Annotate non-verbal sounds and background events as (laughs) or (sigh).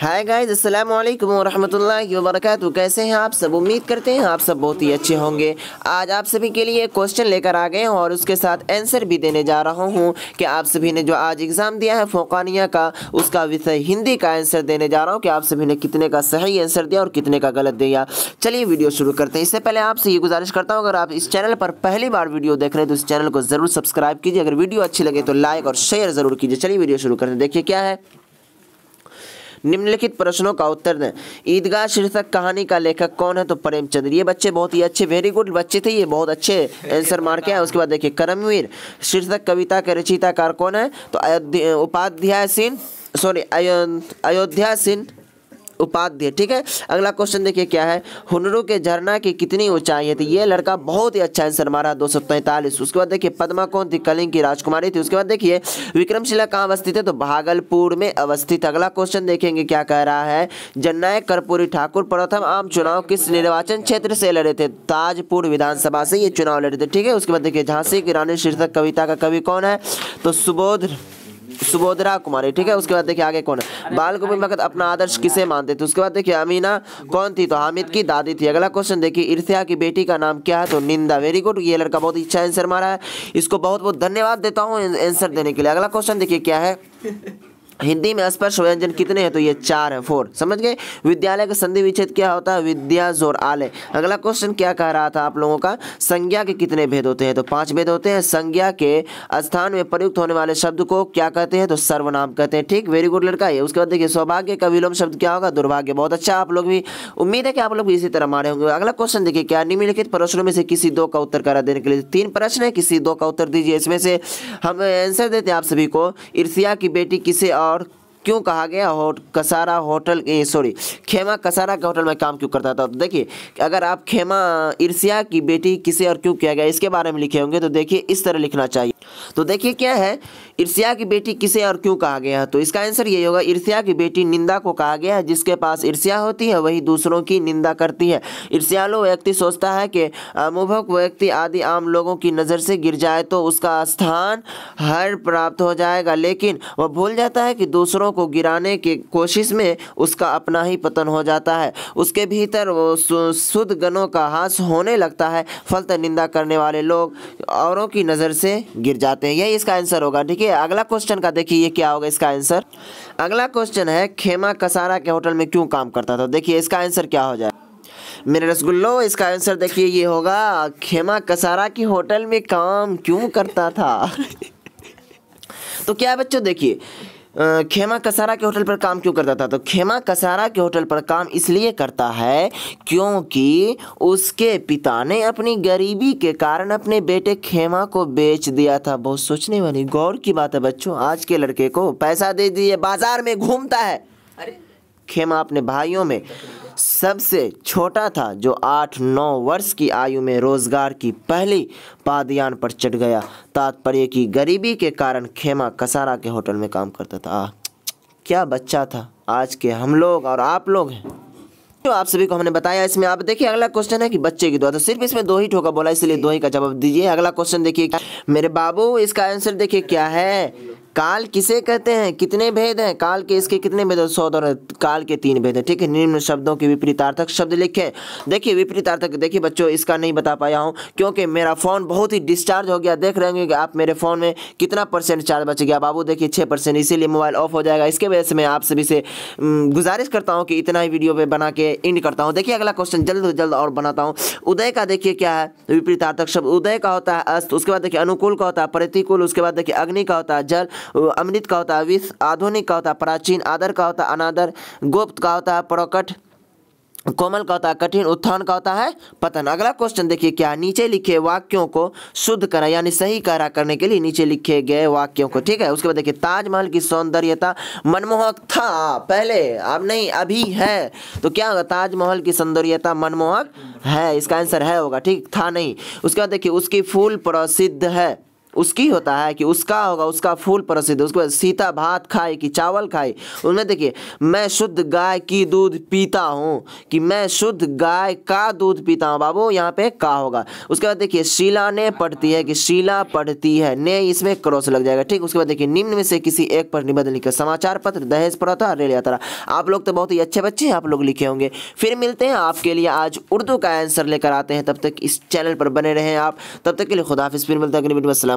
hi guys अस्सलाम वालेकुम रहमतुल्लाहि व बरकातहू कैसे हैं आप सब उम्मीद करते हैं आप सब बहुत ही अच्छे होंगे आज आप सभी के लिए क्वेश्चन लेकर आ गए हूँ और उसके साथ आंसर भी देने जा रहा हूँ कि आप सभी ने जो आज एग्ज़ाम दिया है फोकानिया का उसका विषय हिंदी का आंसर देने जा रहा हूँ कि आप सभी ने कितने का सही आंसर दिया और कितने का गलत दिया चलिए वीडियो शुरू करते हैं इससे पहले आपसे ये गुजारिश करता हूँ अगर आप इस चैनल पर पहली बार वीडियो देख रहे हैं तो इस चैनल को ज़रूर सब्सक्राइब कीजिए अगर वीडियो अच्छी लगे तो लाइक और शेयर ज़रूर कीजिए चलिए वीडियो शुरू करते हैं देखिए क्या है निम्नलिखित प्रश्नों का उत्तर दें ईदगाह शीर्षक कहानी का लेखक कौन है तो प्रेमचंद ये बच्चे बहुत ही अच्छे वेरी गुड बच्चे थे ये बहुत अच्छे आंसर मार के आए उसके बाद देखिए करमवीर शीर्षक कविता के रचिताकार कौन है तो उपाध्याय सिंह सॉरी अयोध्या सिंह उपाध्य ठीक है अगला क्वेश्चन देखिए क्या है हुनरों के झरना की कितनी ऊंचाई है तो ये लड़का बहुत ही अच्छा आंसर मारा दो सौ तैंतालीस उसके बाद देखिए पदमा कौन थी कलिंग की राजकुमारी थी उसके बाद देखिए विक्रमशिला कहाँ अवस्थित है तो भागलपुर में अवस्थित अगला क्वेश्चन देखेंगे क्या कह रहा है जननायक कर्पूरी ठाकुर प्रथम आम चुनाव किस निर्वाचन क्षेत्र से लड़े थे ताजपुर विधानसभा से ये चुनाव लड़े थे ठीक है उसके बाद देखिए झांसी की रानी शीर्षक कविता का कवि कौन है तो सुबोध सुबोधरा कुमारी ठीक है उसके बाद देखिए आगे कौन है बाल गोविंद भगत अपना आदर्श किसे मानते थे उसके बाद देखिए अमीना कौन थी तो हामिद की दादी थी अगला क्वेश्चन देखिए इर्थिया की बेटी का नाम क्या है तो निंदा वेरी गुड ये लड़का बहुत अच्छा आंसर मारा है इसको बहुत बहुत धन्यवाद देता हूँ आंसर देने के लिए अगला क्वेश्चन देखिए क्या है हिंदी में स्पर्श व्यंजन कितने हैं तो ये चार है फोर समझ गए विद्यालय का संधि विच्छेद क्या होता है विद्या जोर आलय अगला क्वेश्चन क्या कह रहा था आप लोगों का संज्ञा के कितने भेद होते हैं तो पांच भेद होते हैं संज्ञा के स्थान में प्रयुक्त होने वाले शब्द को क्या कहते हैं तो सर्वनाम कहते हैं ठीक वेरी गुड लड़का है उसके बाद देखिए सौभाग्य का विलोम शब्द क्या होगा दुर्भाग्य बहुत अच्छा आप लोग भी उम्मीद है कि आप लोग भी इसी तरह मारे होंगे अगला क्वेश्चन देखिए क्या निम्नलिखित प्रश्नों में से किसी दो का उत्तर करा देने के लिए तीन प्रश्न है किसी दो का उत्तर दीजिए इसमें से हम आंसर देते हैं आप सभी को ईर्ष्या की बेटी किसे और और क्यों कहा गया होट कसारा होटल सॉरी खेमा कसारा के होटल में काम क्यों करता था तो देखिए अगर आप खेमा ईर्ष्या की बेटी किसे और क्यों किया गया इसके बारे में लिखे होंगे तो देखिए इस तरह लिखना चाहिए तो देखिए क्या है ईर्ष्या की बेटी किसे और क्यों कहा गया है तो इसका आंसर यही होगा ईर्ष्या की बेटी निंदा को कहा गया है जिसके पास ईर्ष्या होती है वही दूसरों की निंदा करती है ईर्ष्यालु व्यक्ति सोचता है कि अमुभक व्यक्ति आदि आम लोगों की नज़र से गिर जाए तो उसका स्थान हर प्राप्त हो जाएगा लेकिन वह भूल जाता है कि दूसरों को गिराने की कोशिश में उसका अपना ही पतन हो जाता है उसके भीतर वो शुद्ध गणों का हास होने लगता है फलत निंदा करने वाले लोग औरों की नज़र से गिर जाते जाते हैं यही इसका आंसर होगा ठीक है अगला क्वेश्चन का देखिए ये क्या होगा इसका आंसर अगला क्वेश्चन है खेमा कसारा के होटल में क्यों काम करता था देखिए इसका आंसर क्या हो जाए मेरे रसगुल्लो इसका आंसर देखिए ये होगा खेमा कसारा की होटल में काम क्यों करता था (laughs) तो क्या बच्चों देखिए खेमा कसारा के होटल पर काम क्यों करता था तो खेमा कसारा के होटल पर काम इसलिए करता है क्योंकि उसके पिता ने अपनी गरीबी के कारण अपने बेटे खेमा को बेच दिया था बहुत सोचने वाली गौर की बात है बच्चों आज के लड़के को पैसा दे दिए बाजार में घूमता है अरे खेमा अपने भाइयों में सबसे छोटा था जो आठ नौ वर्ष की आयु में रोजगार की पहली पादयान पर चढ़ गया तात्पर्य की गरीबी के कारण खेमा कसारा के होटल में काम करता था आ, क्या बच्चा था आज के हम लोग और आप लोग हैं तो आप सभी को हमने बताया इसमें आप देखिए अगला क्वेश्चन है कि बच्चे की दुआ तो सिर्फ इसमें दो ही ठोका बोला इसलिए दो ही का जवाब दीजिए अगला क्वेश्चन देखिए मेरे बाबू इसका आंसर देखिए क्या है काल किसे कहते हैं कितने भेद हैं काल के इसके कितने भेद हैं सौ दौर काल के तीन भेद हैं ठीक है निम्न शब्दों के विपरीतार्थक शब्द लिखे देखिए विपरीतार्थक देखिए बच्चों इसका नहीं बता पाया हूँ क्योंकि मेरा फ़ोन बहुत ही डिस्चार्ज हो गया देख रहे होंगे कि आप मेरे फ़ोन में कितना परसेंट चार्ज बच गया बाबू देखिए छः परसेंट इसीलिए मोबाइल ऑफ हो जाएगा इसके वजह से मैं आप सभी से गुजारिश करता हूँ कि इतना ही वीडियो पर बना के एंड करता हूँ देखिए अगला क्वेश्चन जल्द से जल्द और बनाता हूँ उदय का देखिए क्या है विपरीतार्थक शब्द उदय का होता है अस्त उसके बाद देखिए अनुकूल का होता है प्रतिकूल उसके बाद देखिए अग्नि का होता है जल अमृत का होता है विश्व आधुनिक का होता है प्राचीन आदर का होता है अनादर गुप्त का होता है प्रकट कोमल का होता है कठिन उत्थान का होता है पतन अगला क्वेश्चन देखिए क्या नीचे लिखे वाक्यों को शुद्ध करा यानी सही करा करने के लिए नीचे लिखे गए वाक्यों को ठीक है उसके बाद देखिए ताजमहल की सौंदर्यता मनमोहक था पहले अब नहीं अभी है तो क्या होगा ताजमहल की सौंदर्यता मनमोहक है इसका आंसर है होगा ठीक था नहीं उसके बाद देखिए उसकी फूल प्रसिद्ध है उसकी होता है कि उसका होगा उसका फूल प्रसिद्ध उसके बाद सीता भात खाए कि चावल खाए उन्हें देखिए मैं शुद्ध गाय की दूध पीता हूँ कि मैं शुद्ध गाय का दूध पीता हूँ बाबू यहाँ पे का होगा उसके बाद देखिए शीला ने पढ़ती है कि शीला पढ़ती है ने इसमें क्रॉस लग जाएगा ठीक उसके बाद देखिए निम्न में से किसी एक पर निबंध लिखे समाचार पत्र दहेज प्रथा रेल यात्रा आप लोग तो बहुत ही अच्छे बच्चे हैं आप लोग लिखे होंगे फिर मिलते हैं आपके लिए आज उर्दू का आंसर लेकर आते हैं तब तक इस चैनल पर बने रहें आप तब तक के लिए खुदाफिस फिर मिलते हैं